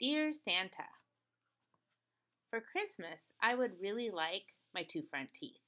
Dear Santa, For Christmas, I would really like my two front teeth.